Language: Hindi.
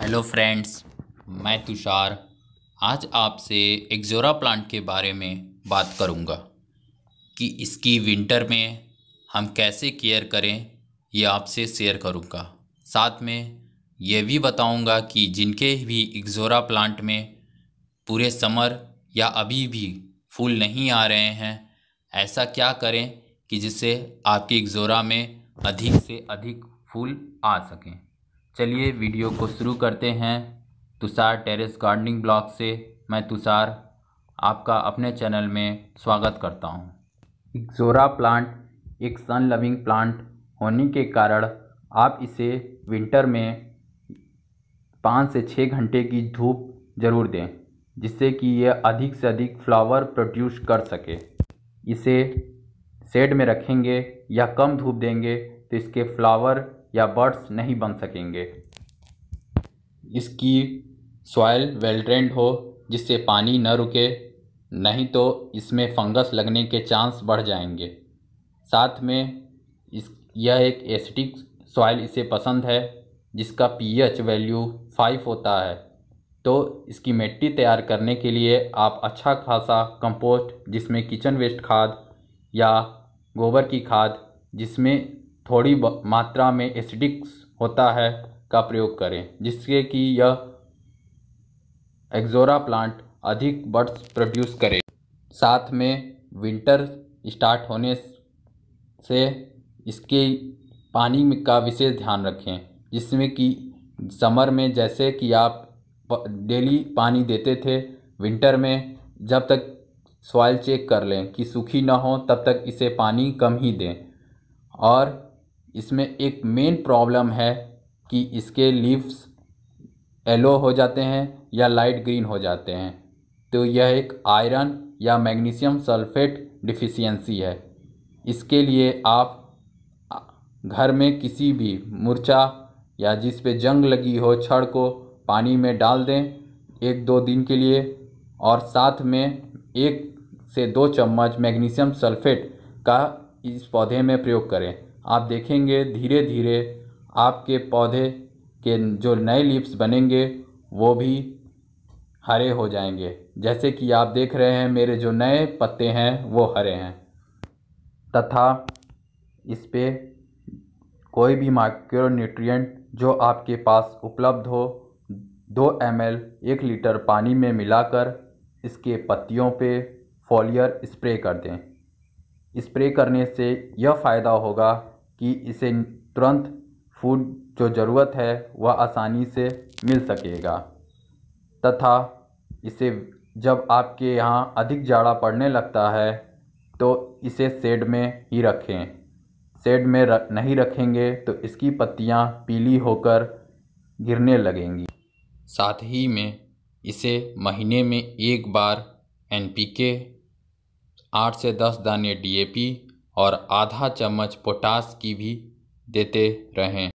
हेलो फ्रेंड्स मैं तुषार आज आपसे एक्जोरा प्लांट के बारे में बात करूंगा कि इसकी विंटर में हम कैसे केयर करें ये आपसे शेयर करूंगा साथ में ये भी बताऊंगा कि जिनके भी एक्जोरा प्लांट में पूरे समर या अभी भी फूल नहीं आ रहे हैं ऐसा क्या करें कि जिससे आपके एक्जोरा में अधिक से अधिक फूल आ सकें चलिए वीडियो को शुरू करते हैं तुषार टेरेस गार्डनिंग ब्लॉग से मैं तुषार आपका अपने चैनल में स्वागत करता हूँ जोरा प्लांट एक सन लविंग प्लांट होने के कारण आप इसे विंटर में पाँच से छः घंटे की धूप ज़रूर दें जिससे कि यह अधिक से अधिक फ्लावर प्रोड्यूस कर सके इसे शेड में रखेंगे या कम धूप देंगे तो इसके फ्लावर या बर्ड्स नहीं बन सकेंगे इसकी सॉयल वेल ट्रेंड हो जिससे पानी न रुके नहीं तो इसमें फंगस लगने के चांस बढ़ जाएंगे साथ में इस यह एक एसिडिक सॉइल इसे पसंद है जिसका पीएच वैल्यू फाइव होता है तो इसकी मिट्टी तैयार करने के लिए आप अच्छा खासा कंपोस्ट जिसमें किचन वेस्ट खाद या गोबर की खाद जिसमें थोड़ी मात्रा में एसिडिक्स होता है का प्रयोग करें जिससे कि यह एक्जोरा प्लांट अधिक बर्ड्स प्रोड्यूस करे साथ में विंटर स्टार्ट होने से इसके पानी का विशेष ध्यान रखें जिसमें कि समर में जैसे कि आप डेली पानी देते थे विंटर में जब तक सॉइल चेक कर लें कि सूखी ना हो तब तक इसे पानी कम ही दें और इसमें एक मेन प्रॉब्लम है कि इसके लीव्स येलो हो जाते हैं या लाइट ग्रीन हो जाते हैं तो यह एक आयरन या मैग्नीशियम सल्फेट डिफिशियंसी है इसके लिए आप घर में किसी भी मुरचा या जिस पे जंग लगी हो छड़ को पानी में डाल दें एक दो दिन के लिए और साथ में एक से दो चम्मच मैग्नीशियम सल्फेट का इस पौधे में प्रयोग करें आप देखेंगे धीरे धीरे आपके पौधे के जो नए लीव्स बनेंगे वो भी हरे हो जाएंगे जैसे कि आप देख रहे हैं मेरे जो नए पत्ते हैं वो हरे हैं तथा इस पर कोई भी माइक्रो जो आपके पास उपलब्ध हो दो एम एल एक लीटर पानी में मिलाकर इसके पत्तियों पे फॉलियर स्प्रे कर दें स्प्रे करने से यह फ़ायदा होगा कि इसे तुरंत फूड जो ज़रूरत है वह आसानी से मिल सकेगा तथा इसे जब आपके यहाँ अधिक जाड़ा पड़ने लगता है तो इसे शेड में ही रखें शेड में रख नहीं रखेंगे तो इसकी पत्तियाँ पीली होकर गिरने लगेंगी साथ ही में इसे महीने में एक बार एन पी के आठ से दस दाने डी ए पी और आधा चम्मच पोटास की भी देते रहें